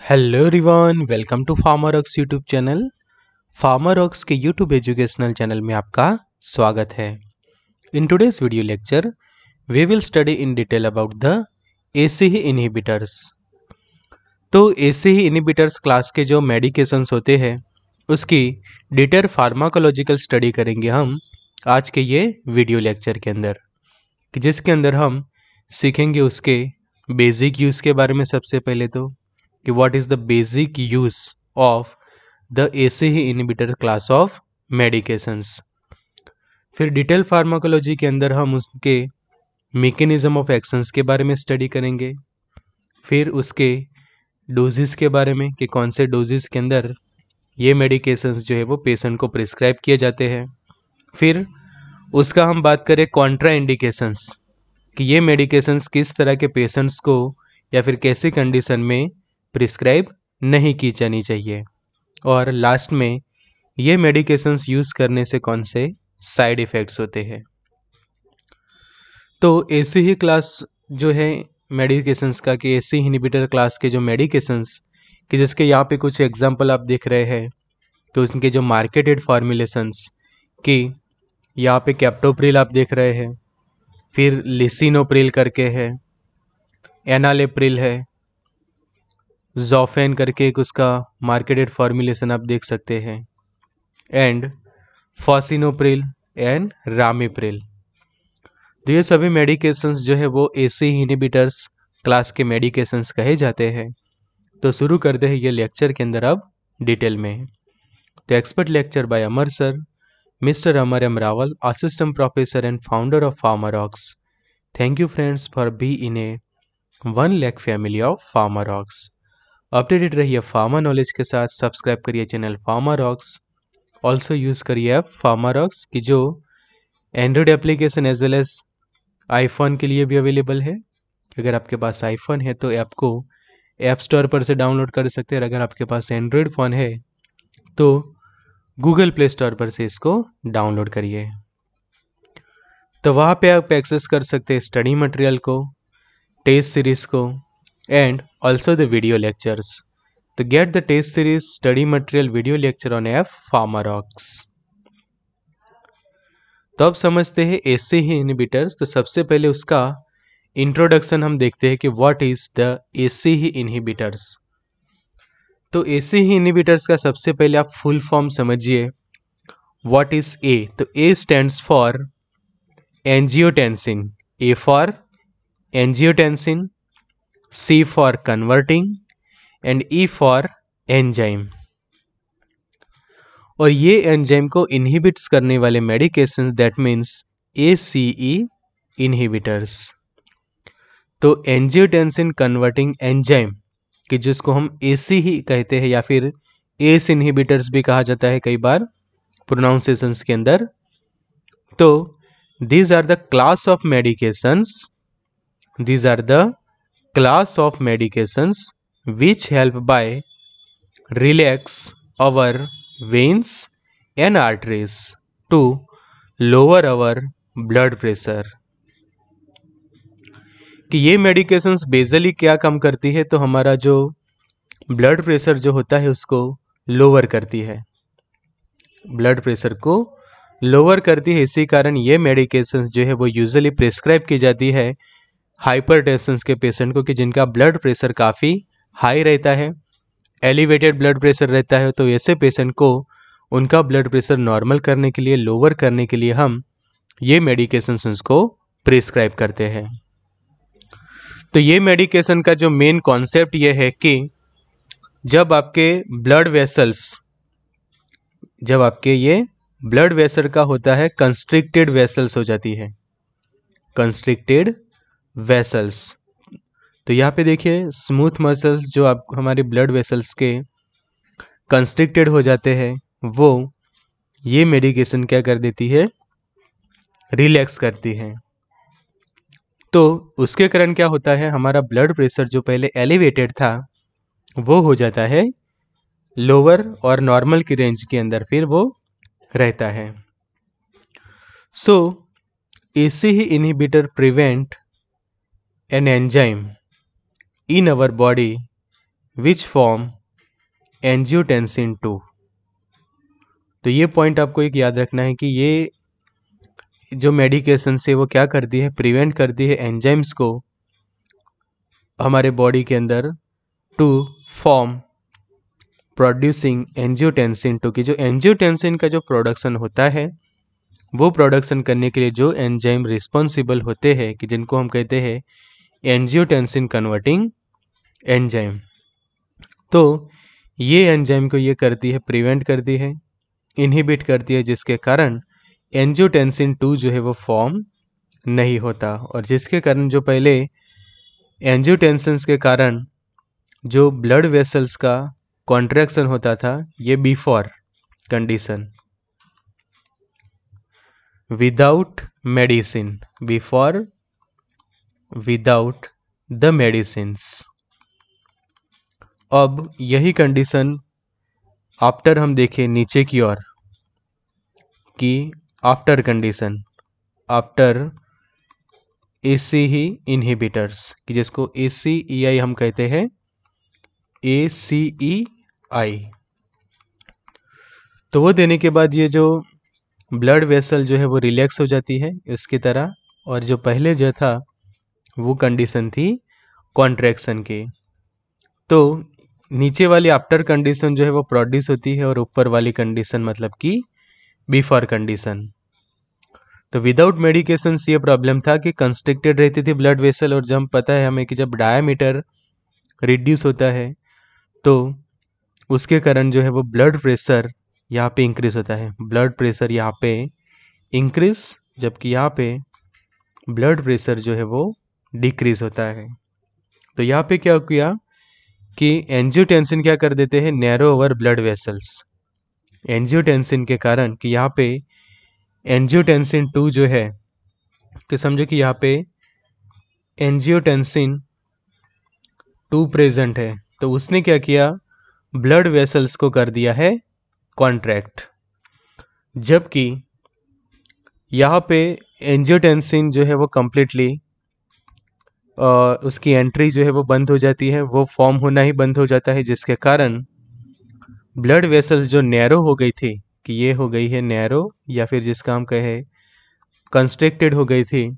Hello everyone welcome to Pharma Rocks YouTube channel Pharma Rocks के YouTube educational channel में आपका स्वागत है in today's video lecture we will study in detail about the ACE inhibitors तो C E inhibitors class के जो medications होते हैं उसकी डिटेल फार्माकोलॉजिकल स्टडी करेंगे हम आज के ये वीडियो लेक्चर के अंदर जिसके अंदर हम सीखेंगे उसके बेसिक यूज़ के बारे में सबसे पहले तो कि is the the use of the the E inhibitor class of medications फिर डिटेल फार्माकोलॉजी के अंदर हम उसके मेकेनिज़्म ऑफ एक्शंस के बारे में स्टडी करेंगे फिर उसके डोजेस के बारे में कि कौन से डोजेस के अंदर ये मेडिकेशंस जो है वो पेशेंट को प्रिस्क्राइब किए जाते हैं फिर उसका हम बात करें कॉन्ट्रा इंडिकेशंस कि ये मेडिकेशंस किस तरह के पेशेंट्स को या फिर कैसे कंडीशन में प्रिस्क्राइब नहीं की जानी चाहिए और लास्ट में ये मेडिकेशंस यूज़ करने से कौन से साइड इफ़ेक्ट्स होते हैं तो ऐसी ही क्लास जो है मेडिकेशंस का कि ऐसी इनिबिटर क्लास के जो मेडिकेशंस कि जिसके यहाँ पे कुछ एग्जांपल आप देख रहे हैं कि उसके जो मार्केटेड फार्मूलेशंस कि यहाँ पे कैप्टोप्रिल आप देख रहे हैं फिर लिसिनोप्रिल करके है एनालेप्रिल है जोफेन करके एक उसका मार्केटेड फॉर्मुलेशन आप देख सकते हैं एंड फॉसिनोप्रिल एंड रामीप्रिल तो ये सभी मेडिकेशंस जो है वो एसी इनिबिटर्स क्लास के मेडिकेशंस कहे जाते हैं तो शुरू करते हैं ये लेक्चर के अंदर अब डिटेल में तो expert lecture by Amar sir mister Amar M Rawal assistant professor and founder of Pharma Rocks thank you friends for being a one lakh family of Pharma Rocks updated रहिए फार्मा नॉलेज के साथ सब्सक्राइब करिए channel Pharma Rocks also use करिए app Pharma Rocks की जो Android application as well as iPhone के लिए भी अवेलेबल है अगर आपके पास आईफोन है तो ऐप को ऐप स्टोर पर से डाउनलोड कर सकते हैं अगर आपके पास एंड्रॉयड फ़ोन है तो गूगल प्ले स्टोर पर से इसको डाउनलोड करिए तो वहाँ पे आप एक्सेस कर सकते हैं स्टडी मटेरियल को टेस्ट सीरीज़ को and also the video lectures. To get the test series study material video lecture on app Pharma Rocks तो अब समझते हैं ऐसे ही इनहिबिटर्स तो सबसे पहले उसका इंट्रोडक्शन हम देखते हैं कि व्हाट इज द ऐसे ही इनहिबिटर्स तो ऐसे ही इनहिबिटर्स का सबसे पहले आप फुल फॉर्म समझिए व्हाट इज ए तो A stands for angiotensin A for angiotensin C for converting and E for enzyme. और ये एंजाइम को इनहिबिट्स करने वाले medication that means A C E inhibitors तो एंजियोटेंसिन कन्वर्टिंग एंजाइम कि जिसको हम ए सी ही कहते हैं या फिर एस इनहिबिटर्स भी कहा जाता है कई बार प्रोनाउंसिएशंस के अंदर तो these are the class of medications these are the class of medications which help by relax our veins and arteries to lower our blood pressure कि ये मेडिकेशंस बेजली क्या कम करती है तो हमारा जो ब्लड प्रेशर जो होता है उसको लोअर करती है ब्लड प्रेशर को लोअर करती है इसी कारण ये मेडिकेशंस जो है वो यूजुअली प्रेस्क्राइब की जाती है हाइपर के पेशेंट को कि जिनका ब्लड प्रेशर काफ़ी हाई रहता है एलिवेटेड ब्लड प्रेशर रहता है तो ऐसे पेशेंट को उनका ब्लड प्रेशर नॉर्मल करने के लिए लोअर करने के लिए हम ये मेडिकेशन उसको प्रिस्क्राइब करते हैं तो ये मेडिकेशन का जो मेन कॉन्सेप्ट ये है कि जब आपके ब्लड वेसल्स जब आपके ये ब्लड वेसल का होता है कंस्ट्रिक्टेड वेसल्स हो जाती है कंस्ट्रिक्टेड वेसल्स तो यहाँ पे देखिए स्मूथ मसल्स जो आप हमारे ब्लड वेसल्स के कंस्ट्रिक्टेड हो जाते हैं वो ये मेडिकेशन क्या कर देती है रिलैक्स करती है तो उसके कारण क्या होता है हमारा ब्लड प्रेशर जो पहले एलिवेटेड था वो हो जाता है लोअर और नॉर्मल की रेंज के अंदर फिर वो रहता है so so, E inhibitor prevent an enzyme in our body which form angiotensin 2 तो ये पॉइंट आपको एक याद रखना है कि ये जो मेडिकेशन से वो क्या करती है प्रिवेंट करती है एंजाइम्स को हमारे बॉडी के अंदर to form producing angiotensin two की जो एंजियोटेंसिन का जो प्रोडक्शन होता है वो प्रोडक्शन करने के लिए जो एंजाइम रिस्पॉन्सिबल होते हैं कि जिनको हम कहते हैं एंजियोटेंसिन कन्वर्टिंग एंजाइम तो ये एंजाइम को ये करती है प्रिवेंट करती है इनहिबिट करती है जिसके कारण एंजियोटेंसिन टू जो है वो फॉर्म नहीं होता और जिसके कारण जो पहले एंजियोटेंसन्स के कारण जो ब्लड वेसल्स का कॉन्ट्रैक्शन होता था ये before condition without medicine before without the medicines अब यही कंडीशन आफ्टर हम देखें नीचे की ओर कि after condition after A C E inhibitors कि जिसको ए सी ई आई हम कहते हैं ए सी ई आई तो वो देने के बाद ये जो ब्लड वेसल जो है वो रिलैक्स हो जाती है इसकी तरह और जो पहले जो था वो कंडीशन थी कॉन्ट्रैक्शन की तो नीचे वाली आफ्टर कंडीशन जो है वो प्रोड्यूस होती है और ऊपर वाली कंडीशन मतलब कि बिफोर कंडीशन तो विदाउट मेडिकेशन ये प्रॉब्लम था कि कंस्ट्रिक्टेड रहती थी ब्लड वेसल और जब पता है हमें कि जब डायमीटर रिड्यूस होता है तो उसके कारण जो है वो ब्लड प्रेशर यहाँ पे इंक्रीज होता है ब्लड प्रेशर यहाँ पे इंक्रीज जबकि यहाँ पे ब्लड प्रेशर जो है वो डिक्रीज होता है तो यहाँ पे क्या किया कि एंजियोटेंसिन क्या कर देते हैं narrow over blood vessels angiotensin के कारण कि यहाँ पे एंजियोटेंसिन टू जो है कि समझो कि यहाँ पे एंजियोटेंसिन टू प्रेजेंट है तो उसने क्या किया ब्लड वेसल्स को कर दिया है कॉन्ट्रैक्ट जबकि यहाँ पे एंजियोटेंसिन जो है वो कम्प्लीटली उसकी एंट्री जो है वो बंद हो जाती है वो फॉर्म होना ही बंद हो जाता है जिसके कारण ब्लड वेसल्स जो नैरो हो गई थी कि ये हो गई है नैरो या फिर जिसका हम कहे कंस्ट्रिक्टेड हो गई थी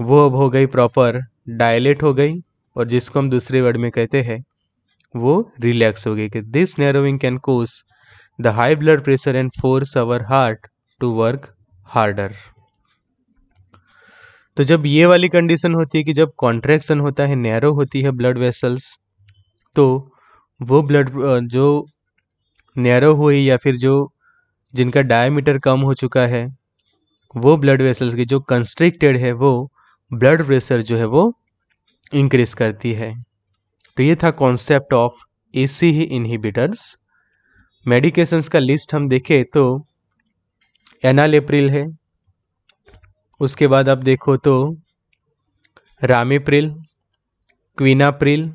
वो अब हो गई प्रॉपर डायलेट हो गई और जिसको हम दूसरे वर्ड में कहते हैं वो रिलैक्स हो गई कि this narrowing can cause the high blood pressure and force our heart to work harder तो जब ये वाली कंडीशन होती है कि जब कॉन्ट्रैक्शन होता है नैरो होती है ब्लड वेसल्स तो वो ब्लड जो नैरो हुई या फिर जो जिनका डायमीटर कम हो चुका है वो ब्लड वेसल्स की जो कंस्ट्रिक्टेड है वो ब्लड प्रेशर जो है वो इंक्रीज करती है तो ये था concept of A C E inhibitors medications का लिस्ट हम देखें तो एनालेप्रिल है उसके बाद आप देखो तो ramipril quinapril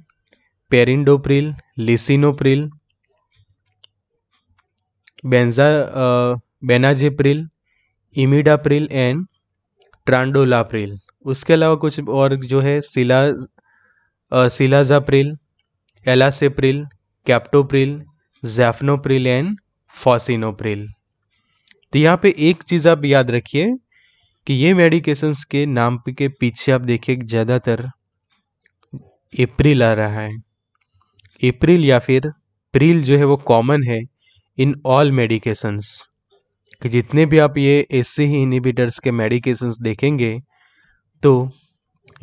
perindopril lisinopril benza benazepril imidapril and trandolapril उसके अलावा कुछ और जो है सिला सिलाजाप्रिल एलासेप्रिल कैप्टोप्रिल जैफनोप्रिल एंड फॉसिनोप्रिल तो यहाँ पे एक चीज़ आप याद रखिए कि ये मेडिकेशंस के नाम के पीछे आप देखिए ज़्यादातर अप्रैल आ रहा है अप्रैल या फिर प्रिल जो है वो कॉमन है इन ऑल मेडिकेशंस कि जितने भी आप ये ऐसे ही इनिबिटर्स के मेडिकेशंस देखेंगे तो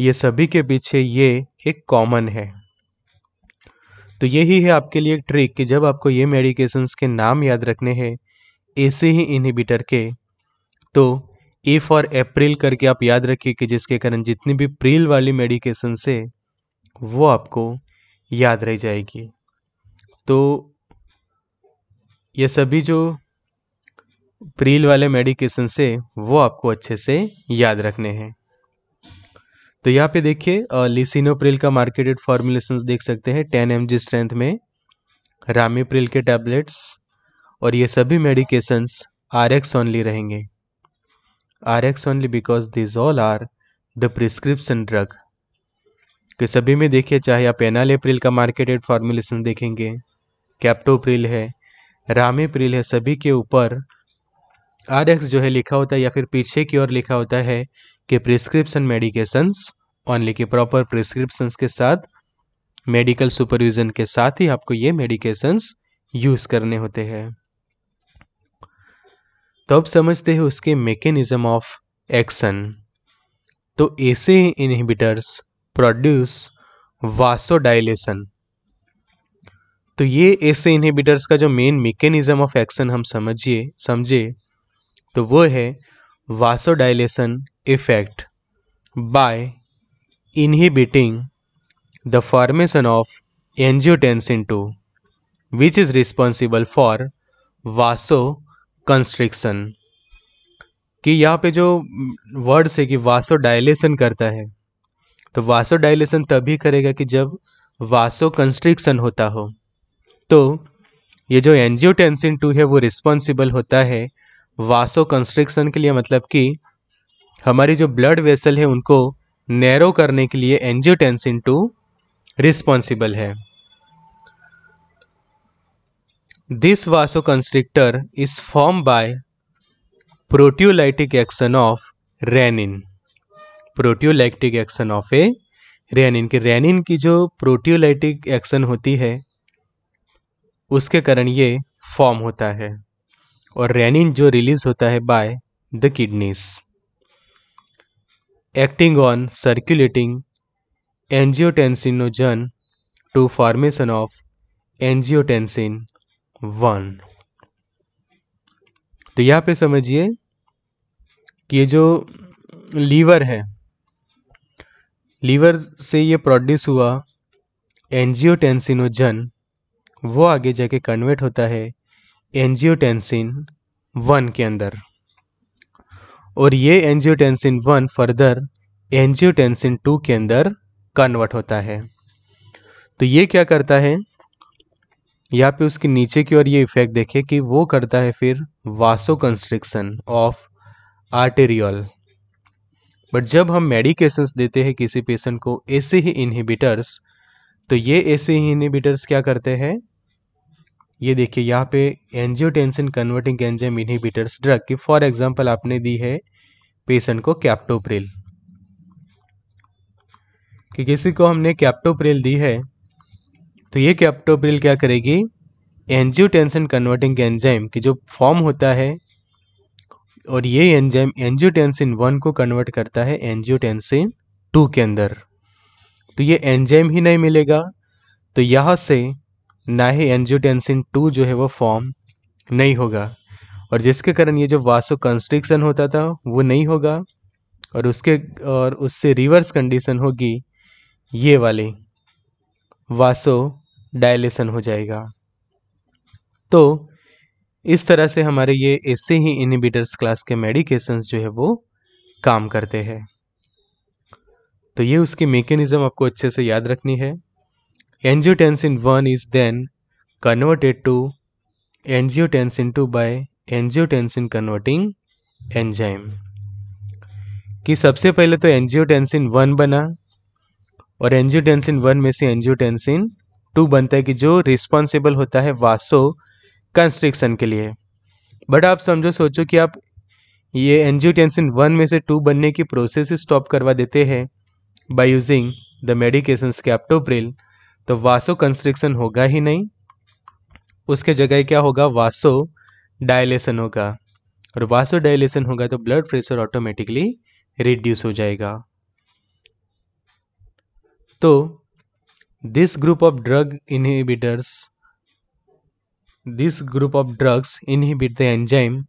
ये सभी के पीछे ये एक कॉमन है तो यही है आपके लिए एक ट्रिक कि जब आपको ये मेडिकेशंस के नाम याद रखने हैं ऐसे ही इनिबिटर के तो ए फॉर अप्रैल करके आप याद रखिए कि जिसके कारण जितनी भी प्रिल वाली मेडिकेशन से वो आपको याद रह जाएगी तो ये सभी जो प्रिल वाले मेडिकेशन से वो आपको अच्छे से याद रखने हैं तो यहाँ पे देखिए लिसिनोप्रिल का मार्केटेड फॉर्मुलेशन देख सकते हैं टेन एम स्ट्रेंथ में रामीप्रिल के टैबलेट्स और ये सभी मेडिकेशंस आर एक्स ऑनली रहेंगे RX only because these all are the prescription drug के सभी में देखिए चाहे आप एनाल एप्रिल का मार्केटेड फॉर्मुलेशन देखेंगे कैप्टोप्रिल है रामेप्रिल है सभी के ऊपर आर एक्स जो है लिखा होता है या फिर पीछे की ओर लिखा होता है कि प्रिस्क्रिप्शन मेडिकेशंस ओनली के प्रॉपर प्रिस्क्रिप्शंस के साथ मेडिकल सुपरविज़न के साथ ही आपको ये मेडिकेशंस यूज़ करने होते हैं तब समझते हैं उसके मेकेनिज्म ऑफ एक्शन तो ऐसे ही इनहिबिटर्स प्रोड्यूस वासोडाइलेशन तो ये ऐसे इनहिबिटर्स का जो मेन मेकेनिज्म ऑफ एक्शन हम समझिए समझे तो वो है vasodilation effect by inhibiting the formation of angiotensin two which is responsible for vasoconstriction कि यहाँ पे जो वर्ड्स है कि वासो डायलेशन करता है तो वासो डायलेशन तभी करेगा कि जब वासो कंस्ट्रिक्शन होता हो तो ये जो एनजियोटेंसिन टू है वो रिस्पॉन्सिबल होता है वासो कंस्ट्रिक्शन के लिए मतलब कि हमारी जो ब्लड वेसल है उनको नैरो करने के लिए एनजियोटेंसिन टू रिस्पॉन्सिबल है This vasoconstrictor is form by proteolytic action of renin proteolytic action of a renin के रेनिन की जो प्रोटियोलाइटिक एक्शन होती है उसके कारण ये फॉर्म होता है और रेनिन जो रिलीज होता है by the kidneys acting on circulating angiotensinogen to formation of angiotensin one तो यहाँ पे समझिए कि ये जो लीवर है लीवर से ये प्रोड्यूस हुआ एंजियोटेंसिनोजन वो आगे जाके कन्वर्ट होता है एंजियोटेंसिन वन के अंदर और ये angiotensin one further angiotensin two के अंदर कन्वर्ट होता है तो ये क्या करता है यहाँ पे उसके नीचे की ओर ये इफेक्ट देखें कि वो करता है फिर वासो कंस्ट्रिक्शन ऑफ आर्टेरियल बट जब हम मेडिकेशंस देते हैं किसी पेशेंट को ऐसे ही इनहिबिटर्स तो ये ऐसे ही इनहिबिटर्स क्या करते हैं ये देखिए यहाँ पे angiotensin converting enzyme inhibitors drug की फॉर एग्जांपल आपने दी है पेशेंट को कैप्टोप्रिल कि किसी को हमने कैप्टोप्रिल दी है तो ये कैप्टोप्रिल क्या करेगी एनजियोटेंसन कन्वर्टिंग एंजाइम की जो फॉर्म होता है और ये एंजाइम एनजियोटेंसिन वन को कन्वर्ट करता है एनजियोटेंसिन टू के अंदर तो ये एंजाइम ही नहीं मिलेगा तो यहाँ से ना ही एनजियोटेंसिन टू जो है वो फॉर्म नहीं होगा और जिसके कारण ये जो वासो कंस्ट्रिक्शन होता था वो नहीं होगा और उसके और उससे रिवर्स कंडीशन होगी ये वाले वासो डायलेशन हो जाएगा तो इस तरह से हमारे ये ऐसे ही इनिबिटर्स क्लास के मेडिकेशंस जो है वो काम करते हैं तो ये उसकी मेकेनिज़्म आपको अच्छे से याद रखनी है angiotensin one is then converted to angiotensin two by angiotensin converting enzyme कि सबसे पहले तो एनजियोटेंसिन वन बना और एनजियोटेंसिन वन में से एनजियोटेंसिन टू बनता है कि जो रिस्पॉन्सिबल होता है वासो कंस्ट्रिक्शन के लिए बट आप समझो सोचो कि आप ये एनजियोटेंसिन वन में से टू बनने की प्रोसेस स्टॉप करवा देते हैं by using the medication captopril तो वासो कंस्ट्रिक्शन होगा ही नहीं उसके जगह क्या होगा वासो डायलेशन होगा और वासो डायलेशन होगा तो ब्लड प्रेशर ऑटोमेटिकली रिड्यूस हो जाएगा तो this group of drug inhibitors this group of drugs inhibit the enzyme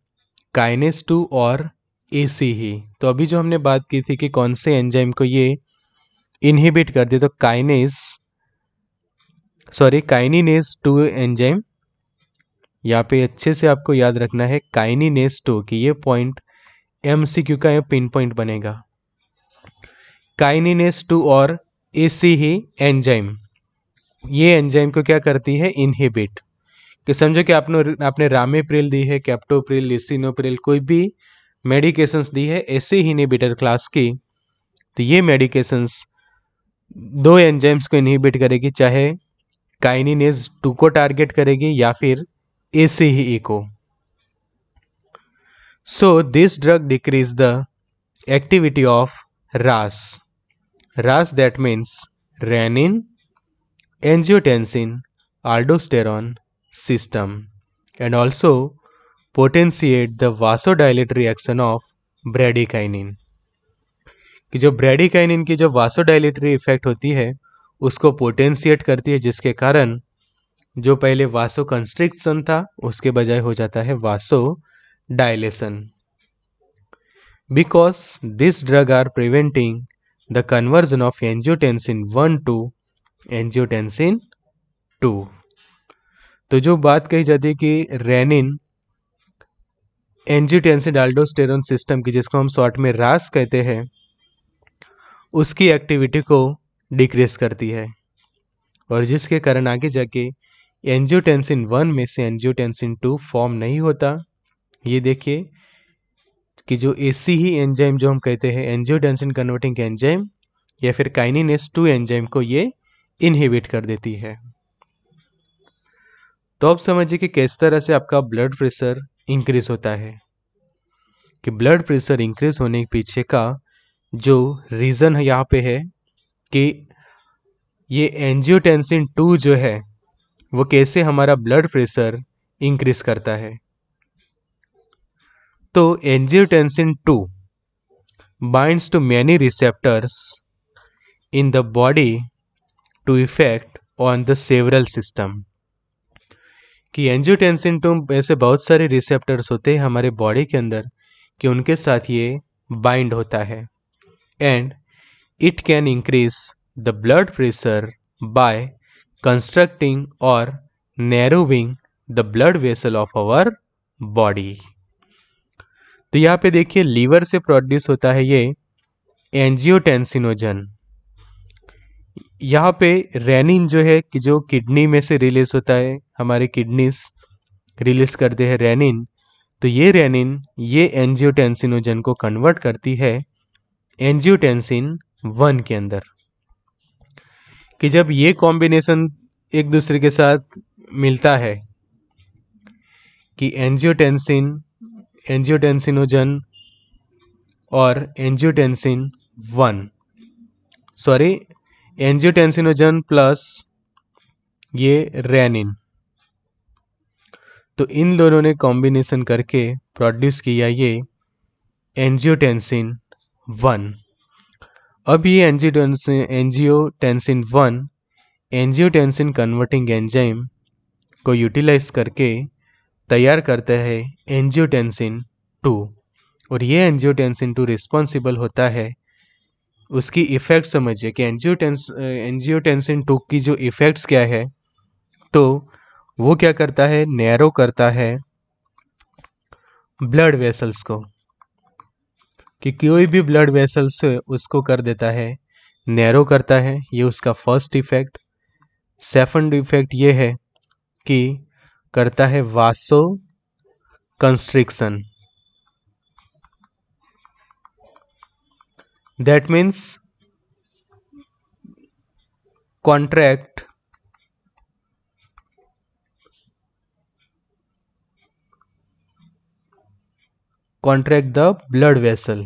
kinase 2 और ए ही तो अभी जो हमने बात की थी कि कौन से एंजाइम को ये इनहिबिट कर दिया तो kinase sorry kininase two enzyme यहाँ पे अच्छे से आपको याद रखना है काइनिनेस टू कि ये पॉइंट एम सी क्यू का पिन पॉइंट बनेगा काइनिनेस टू और एसी ही एंजाइम ये एंजाइम को क्या करती है इनहिबिट कि समझो कि आपने आपने रामेप्रिल दी है कैप्टोप्रिल लिसिनोप्रिल कोई भी मेडिकेशंस दी है ऐसे ही इनहिबिटर क्लास की तो ये मेडिकेशंस दो एंजाइम्स को इनहिबिट करेगी चाहे काइनिनेज टू को टारगेट करेगी या फिर ए सी ही ई को so this drug decrease the activity of RAS RAS that means renin angiotensin aldosterone system and also potentiate the vasodilatory action of bradykinin कि जो ब्रेडिकाइनिन की जो वासोडाइलेटरी इफेक्ट होती है उसको पोटेंशिएट करती है जिसके कारण जो पहले वासो कंस्ट्रिक्शन था उसके बजाय हो जाता है vasodilation because this drug are preventing the conversion of angiotensin one to angiotensin two तो जो बात कही जाती है कि रेनिन एंजियोटेंसिन डाल्डोस्टेरोन सिस्टम की जिसको हम शॉर्ट में रास कहते हैं उसकी एक्टिविटी को डिक्रीज करती है और जिसके कारण आगे जाके एंजियोटेंसिन वन में से एंजियोटेंसिन टू फॉर्म नहीं होता ये देखिए कि जो एसी ही एंजाइम जो हम कहते हैं एंजियोटेंसिन कन्वर्टिंग एंजाइम या फिर काइनिनेस टू एंजाइम को ये इनहिबिट कर देती है तो अब समझिए कि किस तरह से आपका ब्लड प्रेशर इंक्रीज होता है कि ब्लड प्रेशर इंक्रीज होने के पीछे का जो रीज़न है यहाँ पे है कि ये एंजियोटेंसिन टू जो है वो कैसे हमारा ब्लड प्रेशर इंक्रीज करता है तो angiotensin two binds to many receptors in the body to effect on the several system कि एंजियोटेंसिन टूम ऐसे बहुत सारे रिसेप्टर्स होते हैं हमारे बॉडी के अंदर कि उनके साथ ये बाइंड होता है and it can increase the blood pressure by constructing और narrowing the blood vessel of our body तो यहाँ पे देखिए लीवर से प्रोड्यूस होता है ये एंजियोटेंसिनोजन यहाँ पे रेनिन जो है कि जो किडनी में से रिलीज होता है हमारे किडनीस रिलीज करते हैं रेनिन तो ये रेनिन ये एनजियोटेंसिनोजन को कन्वर्ट करती है एनजियोटेंसिन वन के अंदर कि जब ये कॉम्बिनेशन एक दूसरे के साथ मिलता है कि एंजियोटेंसिन एंजियोटेंसिनोजन और angiotensin one sorry angiotensinogen plus ये रैनिन तो इन दोनों ने कॉम्बिनेशन करके प्रोड्यूस किया ये एंजियोटेंसिन वन अब ये angiotensin angiotensin one angiotensin converting enzyme को यूटिलाइज करके तैयार करता है एंजियोटेंसिन टू और ये एंजियोटेंसिन टू रिस्पॉन्सिबल होता है उसकी इफ़ेक्ट समझिए कि एनजियोटेंस एनजियोटेंसिन टू की जो इफ़ेक्ट्स क्या है तो वो क्या करता है नैरो करता है ब्लड वेसल्स को कि कोई भी ब्लड वेसल्स उसको कर देता है नैरो करता है ये उसका फर्स्ट इफेक्ट सेकंड इफेक्ट ये है कि करता है vasoconstriction that means contract contract the blood vessel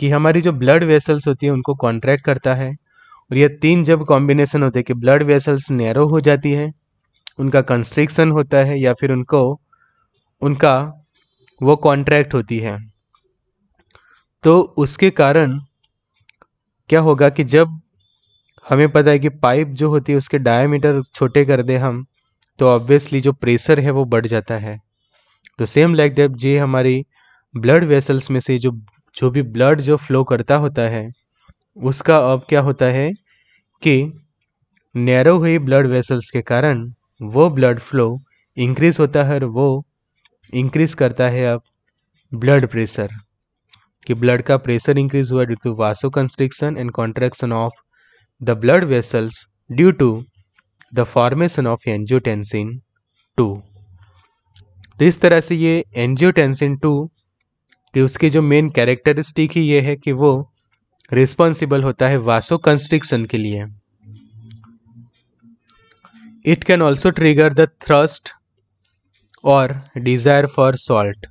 कि हमारी जो ब्लड वेसल्स होती है उनको कॉन्ट्रैक्ट करता है और ये तीन जब कॉम्बिनेशन होते हैं कि ब्लड वेसल्स नैरो हो जाती है उनका कंस्ट्रिक्शन होता है या फिर उनको उनका वो कॉन्ट्रैक्ट होती है तो उसके कारण क्या होगा कि जब हमें पता है कि पाइप जो होती है उसके डायमीटर छोटे कर दें हम तो ऑब्वियसली जो प्रेशर है वो बढ़ जाता है तो सेम लाइक दैट जे हमारी ब्लड वेसल्स में से जो जो भी ब्लड जो फ्लो करता होता है उसका अब क्या होता है कि नैरो हुई ब्लड वेसल्स के कारण वो ब्लड फ्लो इंक्रीज होता है और वो इंक्रीज करता है अब ब्लड प्रेशर कि ब्लड का प्रेशर इंक्रीज हुआ due to vasoconstriction and contraction of the blood vessels due to the formation of angiotensin two तो इस तरह से ये एंजियोटेंसिन टू कि उसकी जो मेन कैरेक्टरिस्टिक ही ये है कि वो रिस्पॉन्सिबल होता है वासो कंस्ट्रिक्शन के लिए it can also trigger the thrust और डिज़ायर फॉर सॉल्ट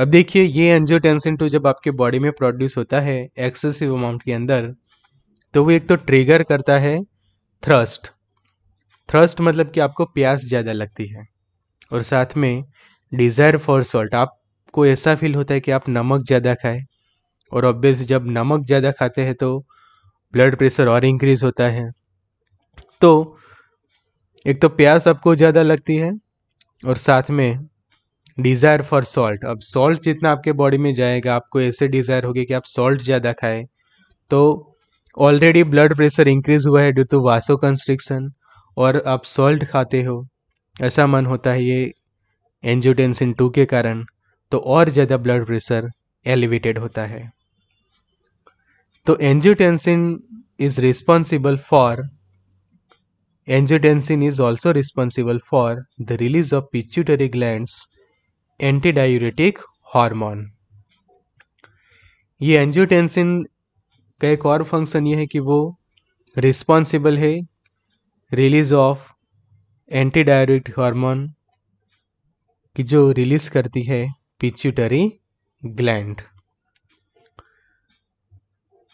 अब देखिए ये एंजियोटेंसिन टू जब आपके बॉडी में प्रोड्यूस होता है एक्सेसिव अमाउंट के अंदर तो वो एक तो ट्रिगर करता है थ्रस्ट थ्रस्ट मतलब कि आपको प्यास ज़्यादा लगती है और साथ में डिज़ायर फॉर सॉल्ट आपको ऐसा फील होता है कि आप नमक ज़्यादा खाएं और ऑब्वियस जब नमक ज़्यादा खाते हैं तो ब्लड प्रेशर और इंक्रीज़ होता है तो एक तो प्यास आपको ज़्यादा लगती है और साथ में डिज़ायर फॉर सॉल्ट अब सॉल्ट जितना आपके बॉडी में जाएगा आपको ऐसे डिज़ायर होगी कि आप सॉल्ट ज़्यादा खाएं तो ऑलरेडी ब्लड प्रेशर इंक्रीज हुआ है ड्यू टू वासो कंस्ट्रिक्शन और आप सॉल्ट खाते हो ऐसा मन होता है ये एंजियोटेंसिन टू के कारण तो और ज़्यादा ब्लड प्रेशर एलिवेटेड होता है तो angiotensin is responsible for angiotensin is also responsible for the release of pituitary glands antidiuretic hormone ये एंजियोटेंसिन का एक और फंक्शन ये है कि वो रिस्पॉन्सिबल है रिलीज ऑफ एंटीडायूरेटिक हार्मोन की जो रिलीज करती है पिच्यूटरी ग्लैंड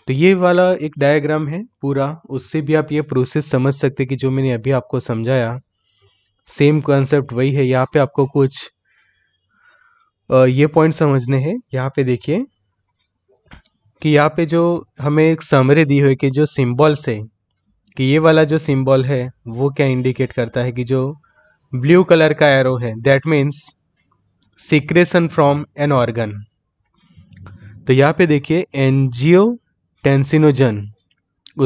तो ये वाला एक डायग्राम है पूरा उससे भी आप ये प्रोसेस समझ सकते कि जो मैंने अभी आपको समझाया सेम कॉन्सेप्ट वही है यहाँ पे आपको कुछ ये पॉइंट समझने हैं यहाँ पे देखिए कि यहाँ पे जो हमें एक समरे दी हुई कि जो सिंबल्स है कि ये वाला जो सिम्बॉल है वो क्या इंडिकेट करता है कि जो ब्लू कलर का एरो है that means secretion from an organ तो यहाँ पे देखिए एनजीओ टेंसिनोजन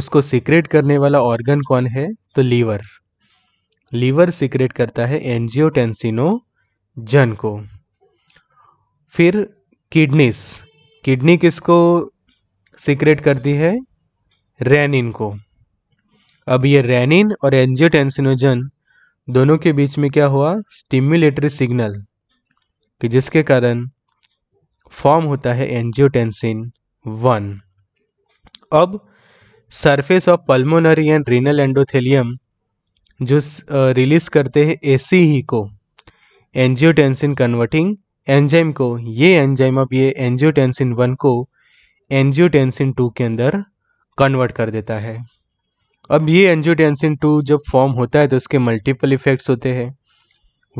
उसको सिक्रेट करने वाला ऑर्गन कौन है तो लीवर लीवर सिक्रेट करता है एनजीओ टेंसिनोजन को फिर किडनीस किडनी किसको सीक्रेट करती है रेनिन को अब ये रेनिन और एंजियोटेंसिनोजन दोनों के बीच में क्या हुआ स्टिम्युलेटरी सिग्नल कि जिसके कारण फॉर्म होता है एंजियोटेंसिन वन अब surface of pulmonary and renal endothelium जो रिलीज करते हैं एसी ही e को एंजियोटेंसिन कन्वर्टिंग एंजाइम को ये एंजाइम अब ये एंजियोटेंसिन वन को एंजियोटेंसिन टू के अंदर कन्वर्ट कर देता है अब ये एंजियोटेंसिन टू जब फॉर्म होता है तो उसके मल्टीपल इफेक्ट्स होते हैं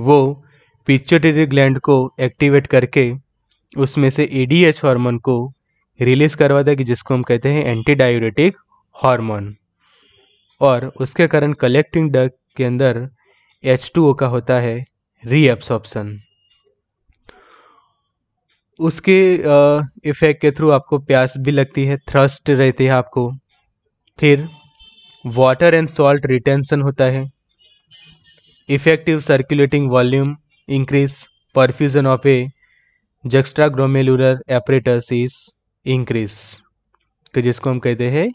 वो पिचोटेरी ग्लैंड को एक्टिवेट करके उसमें से एडीएच हार्मोन को रिलीज़ करवाता है कि जिसको हम कहते हैं एंटी डायोरेटिक हॉर्मोन और उसके कारण कलेक्टिंग डग के अंदर एच का होता है रीएब्सॉर्प्शन उसके इफ़ेक्ट के थ्रू आपको प्यास भी लगती है थ्रस्ट रहती है आपको फिर वाटर एंड सॉल्ट रिटेंशन होता है effective circulating volume increase perfusion of a juxtaglomerular apparatus is increase तो जिसको हम कहते हैं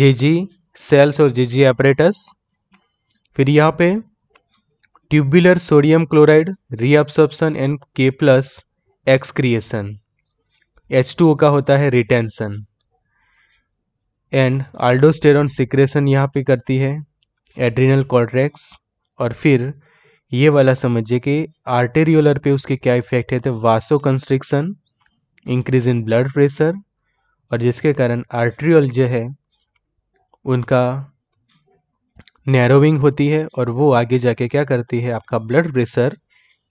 जे जी सेल्स और जे जी एपरेटस फिर यहाँ पे tubular sodium chloride reabsorption and K plus excretion H two O का होता है रिटेंशन एंड आल्डोस्टेरॉन सिक्रेशन यहाँ पे करती है एड्रिनल कॉर्ट्रैक्स और फिर ये वाला समझिए कि आर्टेरियोलर पे उसके क्या इफेक्ट है तो vasoconstriction increase in blood pressure और जिसके कारण आर्ट्रियल जो है उनका नैरोविंग होती है और वो आगे जाके क्या करती है आपका ब्लड प्रेशर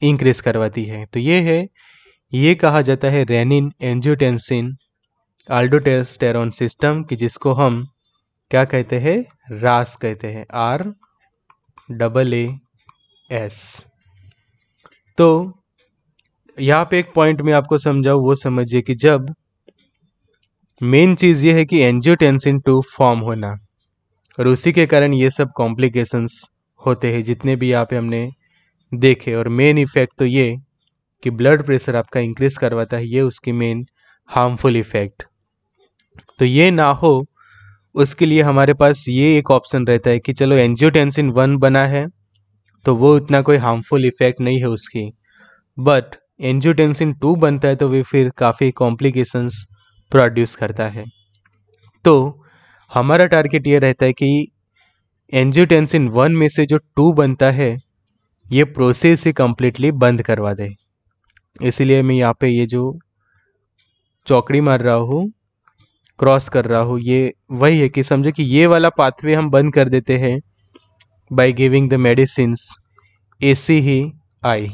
इंक्रीज करवाती है तो ये है ये कहा जाता है रेनिन एंजियोटेंसिन आल्डोटेस्टेर सिस्टम कि जिसको हम क्या कहते हैं रास कहते हैं आर डबल ए एस तो यहाँ पे एक पॉइंट में आपको समझाऊ वो समझिए कि जब मेन चीज़ ये है कि एंजियोटेंसिन टू फॉर्म होना और उसी के कारण ये सब कॉम्प्लिकेशंस होते हैं जितने भी यहाँ पे हमने देखे और मेन इफेक्ट तो ये कि ब्लड प्रेशर आपका इंक्रीज करवाता है ये उसकी मेन हार्मफुल इफ़ेक्ट तो ये ना हो उसके लिए हमारे पास ये एक ऑप्शन रहता है कि चलो एनजियोटेंसिन वन बना है तो वो उतना कोई हार्मफुल इफ़ेक्ट नहीं है उसकी बट एनजियोटेंसिन टू बनता है तो वे फिर काफ़ी कॉम्प्लिकेशंस प्रोड्यूस करता है तो हमारा टारगेट ये रहता है कि एनजियोटेंसिन वन में से जो टू बनता है ये प्रोसेस ही कम्प्लीटली बंद करवा दें इसीलिए मैं यहाँ पे ये जो चौकड़ी मार रहा हूँ क्रॉस कर रहा हूँ ये वही है कि समझो कि ये वाला पाथवे हम बंद कर देते हैं by giving the medicine A C E I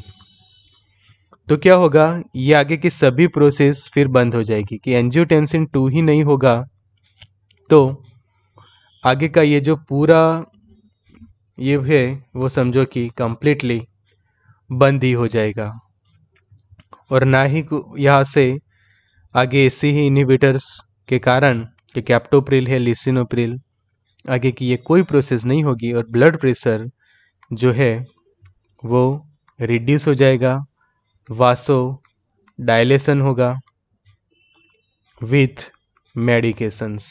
तो क्या होगा ये आगे की सभी प्रोसेस फिर बंद हो जाएगी कि एनजियोटेंसिन टू ही नहीं होगा तो आगे का ये जो पूरा ये है वो समझो कि कम्प्लीटली बंद ही हो जाएगा और ना ही यहाँ से आगे ऐसे ही इनहिबिटर्स के कारण कि कैप्टोप्रिल है लिसिनोप्रिल आगे की ये कोई प्रोसेस नहीं होगी और ब्लड प्रेशर जो है वो रिड्यूस हो जाएगा वासो डायलेशन होगा विथ मेडिकेशंस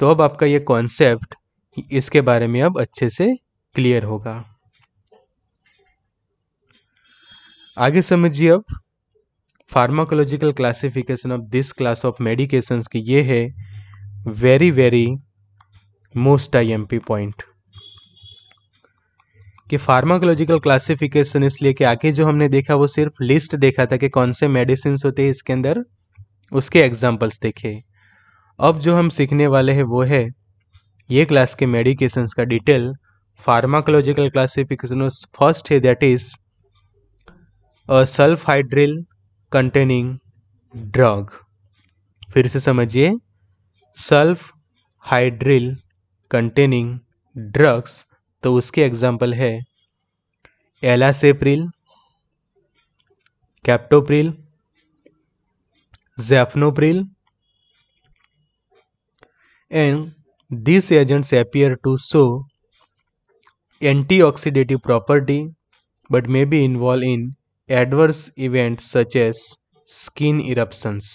तो अब आपका ये कॉन्सेप्ट इसके बारे में अब अच्छे से क्लियर होगा आगे समझिए अब pharmacological classification of this class of medications की ये है very very most I M P point कि फार्माकोलॉजिकल क्लासिफिकेशन इसलिए कि आगे जो हमने देखा वो सिर्फ लिस्ट देखा था कि कौन से मेडिसिन होते हैं इसके अंदर उसके एग्जाम्पल्स देखे अब जो हम सीखने वाले हैं वो है ये क्लास के मेडिकेशंस का डिटेल फार्माकोलॉजिकल क्लासिफिकेशन फर्स्ट है that is a sulphydryl containing drug फिर से समझिए हाइड्रिल कंटेनिंग ड्रग्स तो उसके एग्जाम्पल है alacepril captopril zofenopril and this agents appear to show anti oxidative property but may be involve in adverse event such as skin eruptions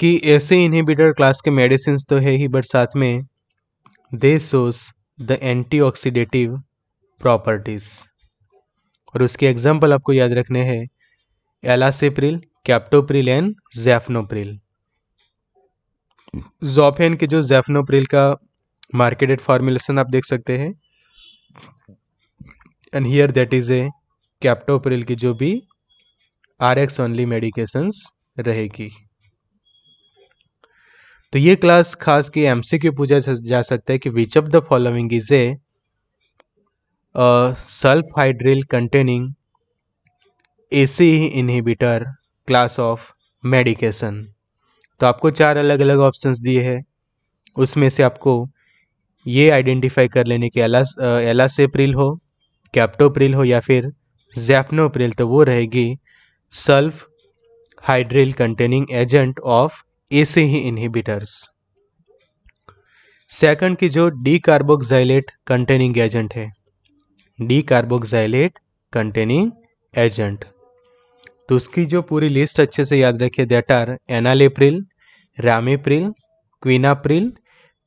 कि ACE inhibitor class के medicine तो है ही but साथ में they shows the anti oxidative properties और उसके example आपको याद रखने हैं एलासेप्रिल कैप्टोप्रिल एंड जैफनोप्रिल जोफेन के जो जैफनोप्रिल का मार्केटेड फॉर्मुलेशन आप देख सकते हैं and here that is a captopril की जो भी आर एक्स ओनली मेडिकेशंस रहेगी तो ये क्लास खास की एमसीक्यू पूछा जा सकता है कि which of the following is a sulphydryl containing A C inhibitor class of medication तो आपको चार अलग अलग ऑप्शंस दिए हैं उसमें से आपको ये आइडेंटिफाई कर लेने के एलासेप्रिल हो कैप्टोप्रिल हो या फिर जैप्नोप्रिल तो वो रहेगी sulphydryl containing agent of C E inhibitors second की जो डी कार्बोक्साइलेट कंटेनिंग एजेंट है डी कार्बोक्साइलेट कंटेनिंग एजेंट तो उसकी जो पूरी लिस्ट अच्छे से याद रखिए that are enalapril ramipril quinapril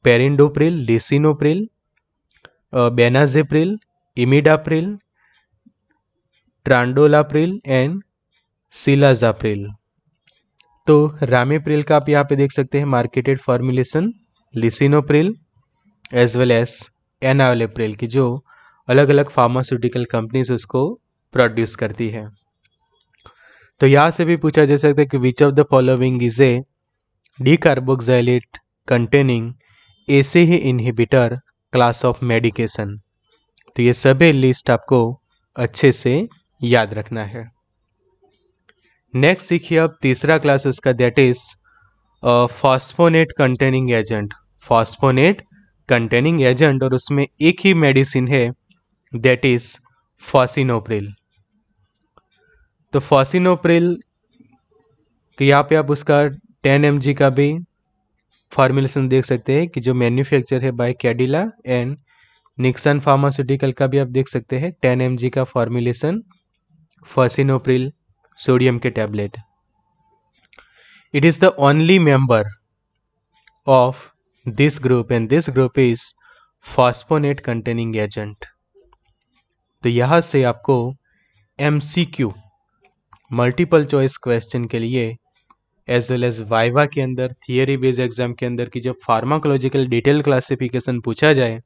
perindopril lisinopril benazepril imidapril trandolapril and cilazapril तो रामेप्रिल का आप यहाँ पे देख सकते हैं marketed formulation lisinopril as well as enalapril की जो अलग अलग फार्मास्यूटिकल कंपनीज उसको प्रोड्यूस करती है तो यहाँ से भी पूछा जा सकता है कि which of the following is a dicarboxylate containing A C he inhibitor class of medication तो ये सभी लिस्ट आपको अच्छे से याद रखना है नेक्स्ट सीखिए अब तीसरा क्लास उसका that is phosphonate containing agent phosphonate containing agent और उसमें एक ही मेडिसिन है दैट इज फॉसिनोप्रिल तो फॉसिनोप्रिल यहाँ पे आप उसका 10 एम का भी फॉर्मुलेशन देख सकते हैं कि जो मैन्युफैक्चर है by Cadila and Nixon pharmaceutical का भी आप देख सकते हैं 10 एम का फॉर्मुलेशन फसिनोप्रिल सोडियम के tablet it is the only member of this group and this group is phosphonate containing agent तो यहां से आपको M C Q multiple choice question के लिए एज वेल एज वाइवा के अंदर थियोरी बेस्ड एग्जाम के अंदर की जब फार्माकोलॉजिकल डिटेल क्लासिफिकेशन पूछा जाए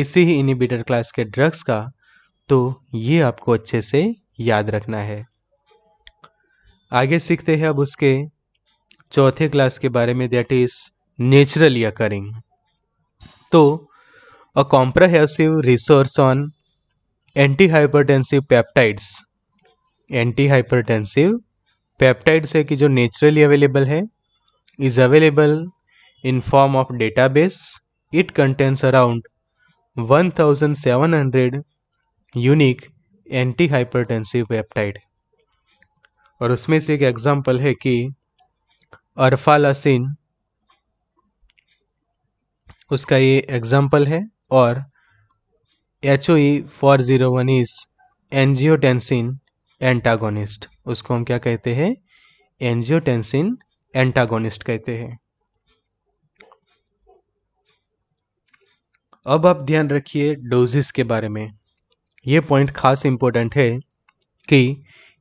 इसी ही इनिबिटर क्लास के ड्रग्स का तो ये आपको अच्छे से याद रखना है आगे सीखते हैं अब उसके चौथे क्लास के बारे में दैट इज नेचुरल अकरिंग तो a comprehensive research on anti hypertensive peptides anti hypertensive peptides है कि जो नेचुरली अवेलेबल है is available in form of database one thousand seven 1700 unique anti hypertensive peptide और उसमें से एक एग्जांपल है कि अरफालासिन उसका ये एग्जांपल है और H O E four zero one is angiotensin antagonist उसको हम क्या कहते हैं एनजियोटेंसिन एंटागोनिस्ट कहते हैं अब आप ध्यान रखिए डोजेस के बारे में ये पॉइंट खास इम्पोर्टेंट है कि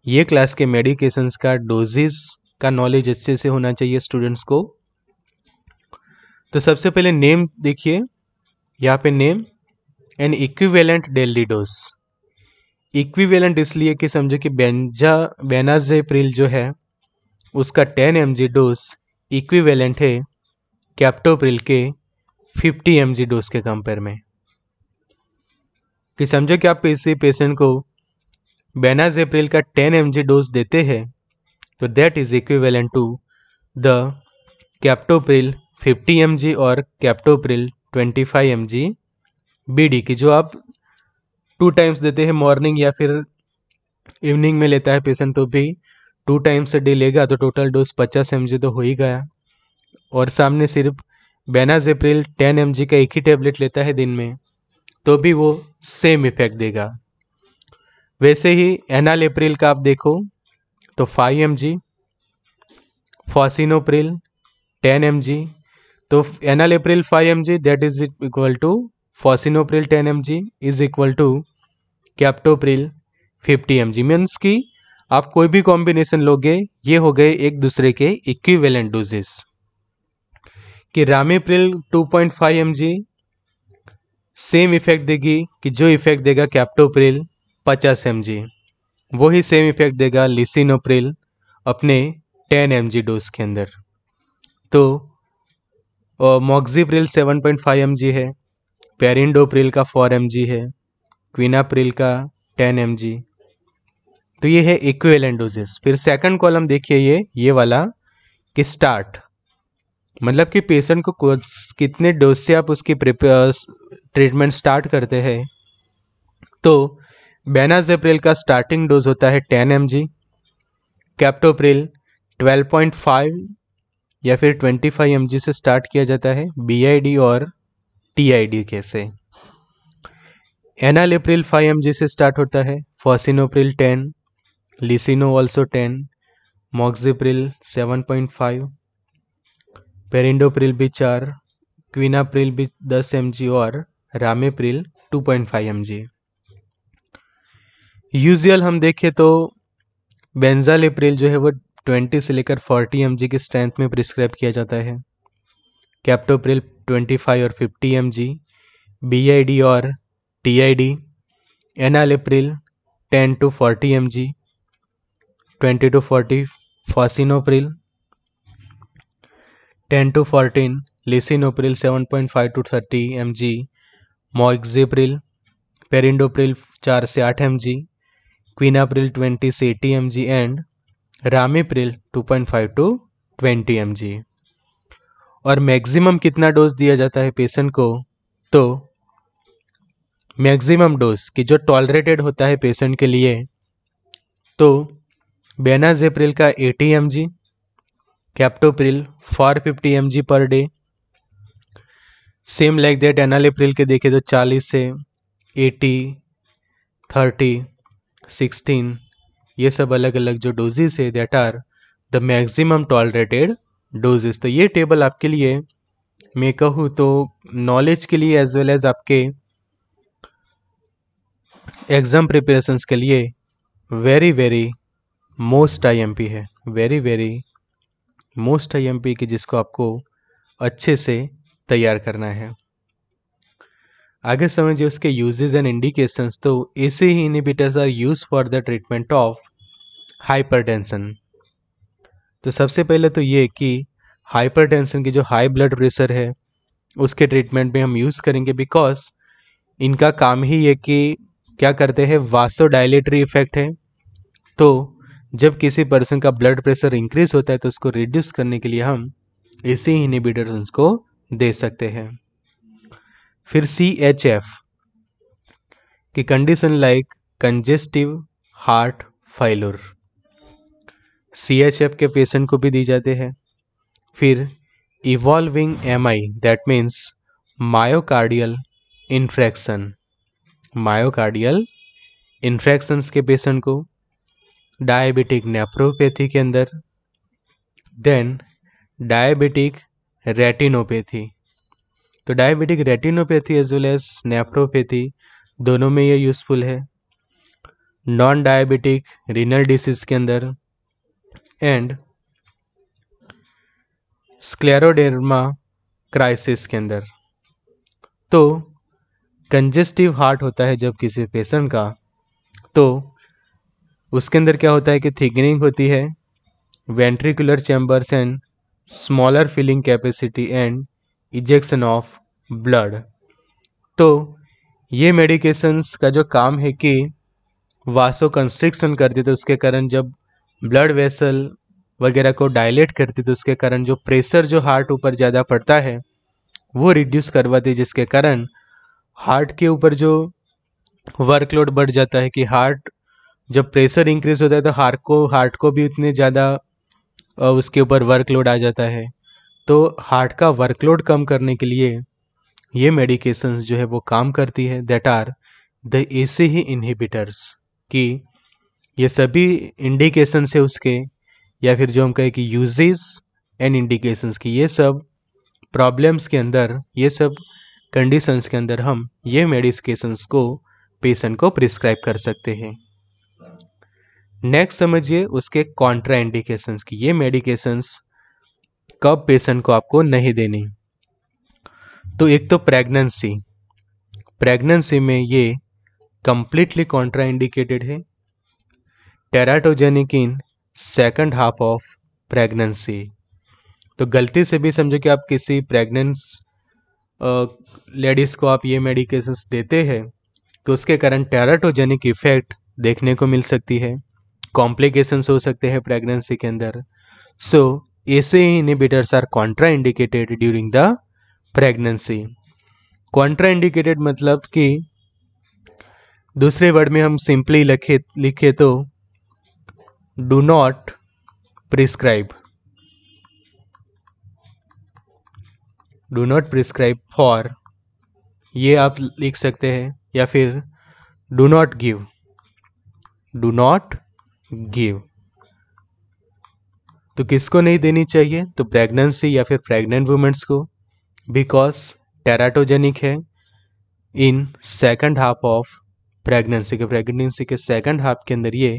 ये क्लास के मेडिकेशंस का डोजेस का नॉलेज अच्छे से होना चाहिए स्टूडेंट्स को तो सबसे पहले नेम देखिए यहाँ पे name an equivalent daily dose equivalent इसलिए कि समझो कि बेंजा बेनाजेप्रिल जो है उसका 10 एम जी डोज इक्विवेलेंट है कैप्टोप्रिल के 50 एम जी डोज के कंपेयर में कि समझो कि आप किसी पेशेंट को बेनाज अप्रैल का टेन एम डोज देते हैं तो that is equivalent to the captopril 50 M और कैप्टोप्रिल 25 एम बीडी की जो आप टू टाइम्स देते हैं मॉर्निंग या फिर इवनिंग में लेता है पेशेंट तो भी टू टाइम्स डे लेगा तो टोटल डोज 50 एम तो हो ही गया और सामने सिर्फ बेनाज अप्रिल टेन एम का एक ही टेबलेट लेता है दिन में तो भी वो सेम इफेक्ट देगा वैसे ही एनाल एप्रिल का आप देखो तो five M G fosinopril ten M G तो enalapril five M G that is equal to fosinopril ten M G is equal to captopril fifty M G means की आप कोई भी कॉम्बिनेशन लोगे ये हो गए एक दूसरे के इक्विवेलेंट डोजेस कि ramipril 2.5 point five M G same effect देगी कि जो इफेक्ट देगा कैप्टोप्रिल पचास एम जी वही सेम इफेक्ट देगा लिसिनोप्रिल अपने टेन एम जी डोज के अंदर तो moexipril seven point five M G है पेरिंडोप्रिल का फोर एम जी है क्विनाप्रिल का टेन एम जी तो ये है इक्वेलेंट डोजेस फिर सेकंड कॉलम देखिए ये ये वाला कि स्टार्ट मतलब कि पेशेंट को कितने डोज से आप उसकी ट्रीटमेंट स्टार्ट करते हैं तो बेनाजेप्रिल का स्टार्टिंग डोज होता है ten M G captopril twelve point five या फिर ट्वेंटी फाइव एम जी से स्टार्ट किया जाता है बी आई डी और टी आई डी के से एनालिप्रिल फाइव एम जी से स्टार्ट होता है fosinopril ten lisino also ten moexipril seven point five perindopril भी चार क्विनाप्रिल भी दस एम और रामेप्रिल 2.5 एम यूजुअल हम देखें तो बेंजालेप्रिल जो है वो 20 से लेकर 40 एम की स्ट्रेंथ में प्रिस्क्राइब किया जाता है कैप्टोप्रिल 25 और 50 एम बीआईडी और TID enalapril 10 to 40 M 20 to 40 fosinopril 10 to fourteen lisinopril 7.5 to thirty M G moexipril perindopril चार से आठ एम जी क्वीनाप्रिल ट्वेंटी से eighty M G and ramipril five to twenty M G और maximum कितना dose दिया जाता है patient को तो मैक्सिमम डोज कि जो टॉलरेटेड होता है पेशेंट के लिए तो बेनाजेप्रिल का eighty M G captopril fifty M G per day same like that enalapril के देखे तो चालीस से एटी थर्टी सिक्सटीन ये सब अलग अलग जो डोजेज है that are the maximum tolerated doses तो ये टेबल आपके लिए मैं कहूँ तो नॉलेज के लिए एज वेल एज आपके एग्ज़ाम प्रिपरेशंस के लिए वेरी वेरी मोस्ट आईएमपी है वेरी वेरी मोस्ट आईएमपी की जिसको आपको अच्छे से तैयार करना है आगे समझिए उसके यूजेज एंड इंडिकेशंस तो ACE he inhibitors are use for the treatment of hypertension तो सबसे पहले तो ये कि हाइपरटेंशन की जो हाई ब्लड प्रेशर है उसके ट्रीटमेंट में हम यूज़ करेंगे बिकॉज इनका काम ही ये कि क्या करते हैं वासोडाइलेटरी इफेक्ट है तो जब किसी पर्सन का ब्लड प्रेशर इंक्रीज होता है तो उसको रिड्यूस करने के लिए हम ऐसे ही इनिबिटर्स को दे सकते हैं फिर सी एच एफ की condition like congestive heart failure C H F के पेशेंट को भी दी जाते हैं फिर evolving M I that means myocardial infarction myocardial infarctions के पेशेंट को डायबिटिक नेप्रोपैथी के अंदर देन डायबिटिक रेटिनोपैथी तो diabetic retinopathy as well as nephropathy दोनों में ये यूज़फुल है नॉन डायबिटिक रीनल डिसीज के अंदर एंड स्क्लेरोडेरमा क्राइसिस के अंदर तो कंजेस्टिव हार्ट होता है जब किसी पेशेंट का तो उसके अंदर क्या होता है कि थिकनिंग होती है ventricular chambers and smaller filling capacity and ejection of blood तो ये मेडिकेशंस का जो काम है कि वासो कंस्ट्रिक्शन करते थे उसके कारण जब ब्लड वेसल वगैरह को डायलेट करती थी उसके कारण जो प्रेशर जो हार्ट ऊपर ज़्यादा पड़ता है वो रिड्यूस करवाती जिसके कारण हार्ट के ऊपर जो वर्कलोड बढ़ जाता है कि हार्ट जब प्रेशर इंक्रीज होता है तो हार्ट को हार्ट को भी उतने ज़्यादा उसके ऊपर वर्कलोड आ जाता है तो हार्ट का वर्कलोड कम करने के लिए ये मेडिकेशंस जो है वो काम करती है दैट आर द ऐसे ही इनहिबिटर्स कि ये सभी इंडिकेशंस है उसके या फिर जो हम कहें कि यूजेस एंड इंडिकेशंस की ये सब प्रॉब्लम्स के अंदर ये सब कंडीशंस के अंदर हम ये मेडिकेशंस को पेशेंट को प्रिस्क्राइब कर सकते हैं नेक्स्ट समझिए उसके कॉन्ट्रा इंडिकेशंस की ये मेडिकेशंस कब पेशेंट को आपको नहीं देनी तो एक तो प्रेगनेंसी प्रेगनेंसी में ये कंप्लीटली कॉन्ट्रा इंडिकेटेड है teratogenic in second half of pregnancy तो गलती से भी समझो कि आप किसी प्रेगनेंस लेडीज़ को आप ये मेडिकेशंस देते हैं तो उसके कारण टेराटोजेनिक इफेक्ट देखने को मिल सकती है कॉम्प्लिकेशंस हो सकते हैं प्रेगनेंसी के अंदर so ACE inhibitors are contraindicated during the pregnancy contraindicated मतलब कि दूसरे वर्ड में हम सिंपली लिखे लिखे तो do not prescribe do not prescribe for ये आप लिख सकते हैं या फिर do not give do not give तो किसको नहीं देनी चाहिए तो प्रेगनेंसी या फिर प्रेग्नेंट वुमेंस को बिकॉज टेराटोजेनिक है in second half of pregnancy के प्रेगनेंसी के सेकंड हाफ के अंदर ये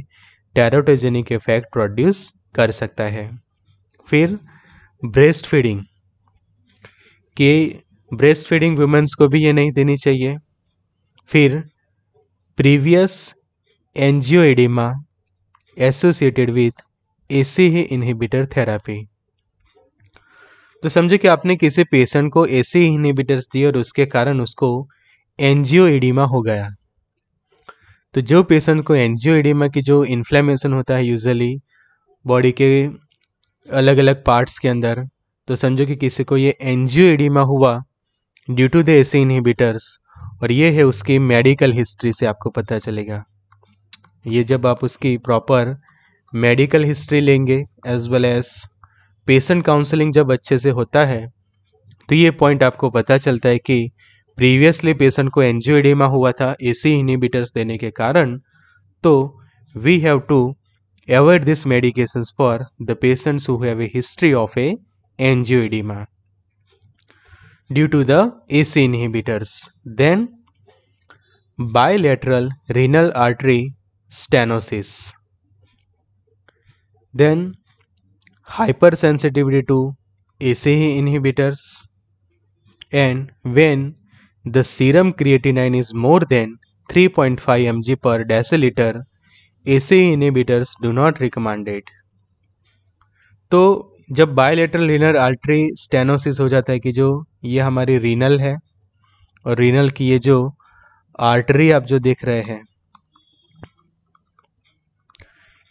टेराटोजेनिक इफेक्ट प्रोड्यूस कर सकता है फिर ब्रेस्ट फीडिंग के ब्रेस्ट फीडिंग वुमेंस को भी ये नहीं देनी चाहिए फिर प्रीवियस एडिमा एसोसिएटेड विथ ही इनहिबिटर थेरापी तो समझो कि आपने किसी पेशेंट को ऐसे इनहिबिटर्स दिए और उसके कारण उसको एनजीओ एडिमा हो गया तो जो पेशेंट को एनजीओ एडिमा की जो इन्फ्लेमेशन होता है यूजली बॉडी के अलग अलग पार्ट्स के अंदर तो समझो कि किसी को ये एनजीओ एडिमा हुआ due to the ACE inhibitors और ये है उसकी मेडिकल हिस्ट्री से आपको पता चलेगा ये जब आप उसकी प्रॉपर मेडिकल हिस्ट्री लेंगे as well as patient counselling जब अच्छे से होता है तो ये पॉइंट आपको पता चलता है कि प्रीवियसली पेशेंट को एनजीओडीमा हुआ था एसी इनिबिटर्स देने के कारण तो we have to avoid this medication for the patients who have a history of a angioedema due to the ACE inhibitors then bilateral renal artery stenosis. Then hypersensitivity to ACE inhibitors and when the serum creatinine is more than 3.5 mg per deciliter ACE inhibitors do not recommended. तो जब bilateral renal artery stenosis हो जाता है कि जो ये हमारी renal है और रीनल की ये जो आर्टरी आप जो देख रहे हैं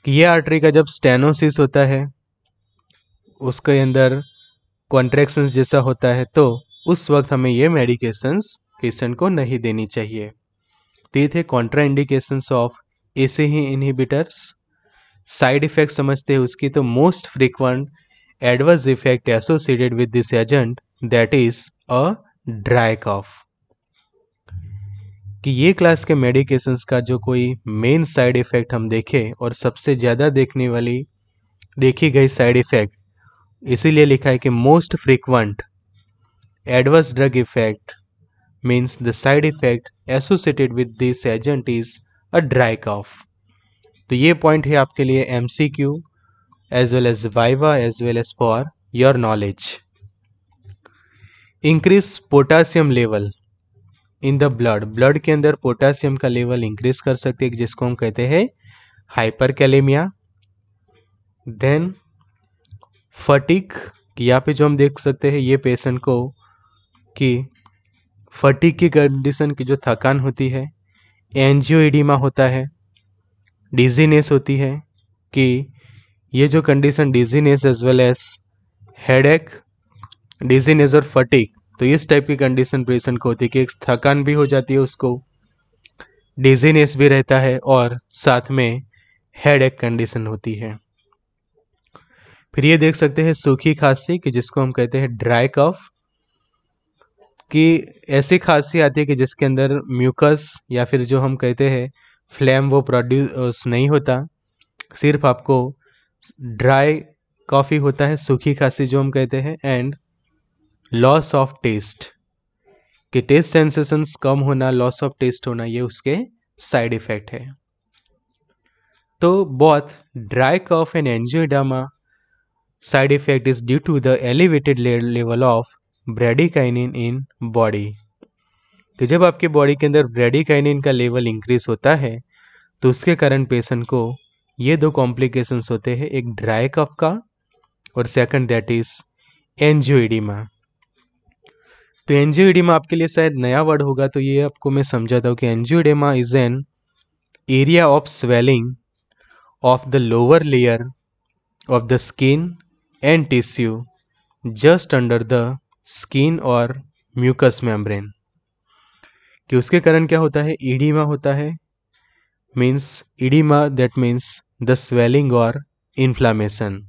ये आर्टरी का जब स्टेनोसिस होता है उसके अंदर कॉन्ट्रेक्शंस जैसा होता है तो उस वक्त हमें ये मेडिकेशंस पेशेंट को नहीं देनी चाहिए तो थे कॉन्ट्राइंडिकेशंस ऑफ ऐसे ही इनहिबिटर्स साइड इफेक्ट समझते हैं उसकी तो most frequent adverse effect associated with this agent that is a dry cough कि ये क्लास के मेडिकेशंस का जो कोई मेन साइड इफ़ेक्ट हम देखें और सबसे ज़्यादा देखने वाली देखी गई साइड इफ़ेक्ट इसीलिए लिखा है कि most frequent adverse drug effect means the side effect associated with this agent is a dry cough तो ये पॉइंट है आपके लिए M C Q as well as viva as well as for your knowledge increase potassium level in the blood blood के अंदर potassium का level increase कर सकते हैं जिसको हम कहते हैं हाइपर कैलेमिया देन फटिक यहाँ पे जो हम देख सकते हैं ये पेशेंट को कि फटिक की कंडीशन की जो थकान होती है एनजीओडीमा होता है डिजीनेस होती है कि ये जो condition dizziness as well as एक डिजीनेस और फटिक तो इस टाइप की कंडीशन पेशेंट को होती है कि एक थकान भी हो जाती है उसको डिजीनेस भी रहता है और साथ में हेड एक कंडीशन होती है फिर ये देख सकते हैं सूखी खांसी कि जिसको हम कहते हैं ड्राई कफ कि ऐसी खांसी आती है कि जिसके अंदर म्यूकस या फिर जो हम कहते हैं फ्लेम वो प्रोड्यूस नहीं होता सिर्फ आपको ड्राई कॉफ़ी होता है सूखी खांसी जो हम कहते हैं एंड लॉस ऑफ टेस्ट कि टेस्ट सेंसेशंस कम होना लॉस ऑफ टेस्ट होना ये उसके साइड इफेक्ट है तो both dry cough and angioedema side effect is due to the elevated level of bradykinin in body कि जब आपके बॉडी के अंदर ब्रेडिकाइनिन का लेवल इंक्रीज होता है तो उसके कारण पेशेंट को ये दो कॉम्प्लिकेशंस होते हैं एक ड्राई कफ का और सेकंड दैट इज एनजियोइडिमा तो एनजियोडेमा आपके लिए शायद नया वर्ड होगा तो ये आपको मैं समझाता हूँ कि angioedema is an area of swelling of the lower layer of the skin and tissue just under the skin और म्यूकस मेम्ब्रेन कि उसके कारण क्या होता है ईडीमा होता है means edema that means the swelling और इन्फ्लामेशन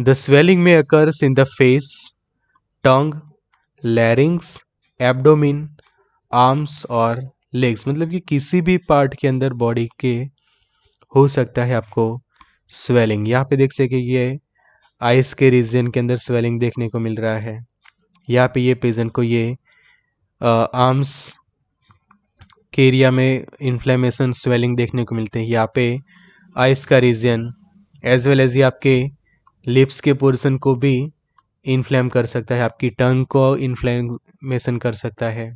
द स्वेलिंग में occurs in the face tongue larynx abdomen arms और लेग्स मतलब कि किसी भी पार्ट के अंदर बॉडी के हो सकता है आपको स्वेलिंग यहाँ पे देख सके ये आइस के रीजन के अंदर स्वेलिंग देखने को मिल रहा है यहाँ पे ये पेजेंट को ये आर्म्स के एरिया में इन्फ्लेमेशन स्वेलिंग देखने को मिलते हैं यहाँ पे आइस का रीजन एज वेल एज ये आपके लिप्स के पोर्शन को भी इन्फ्लेम कर सकता है आपकी टंग को इन्फ्लेमेशन कर सकता है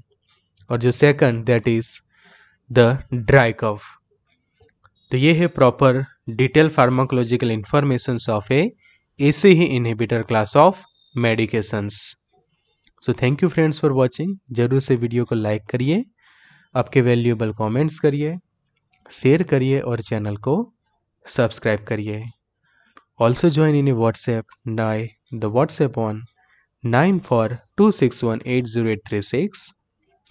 और जो second that is the dry cough तो ये है proper detail pharmacological information of a ACE he inhibitor class of medications so thank you friends for watching जरूर से वीडियो को लाइक करिए आपके वैल्यूएबल कमेंट्स करिए शेयर करिए और चैनल को सब्सक्राइब करिए also join in a WhatsApp नाई the WhatsApp on nine four two six one eight zero eight three six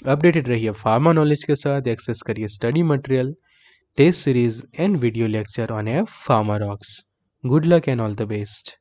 updated रहिए फार्मा नॉलेज के साथ एक्सेस करिए study material test series and video lecture on a pharma rocks good luck and all the best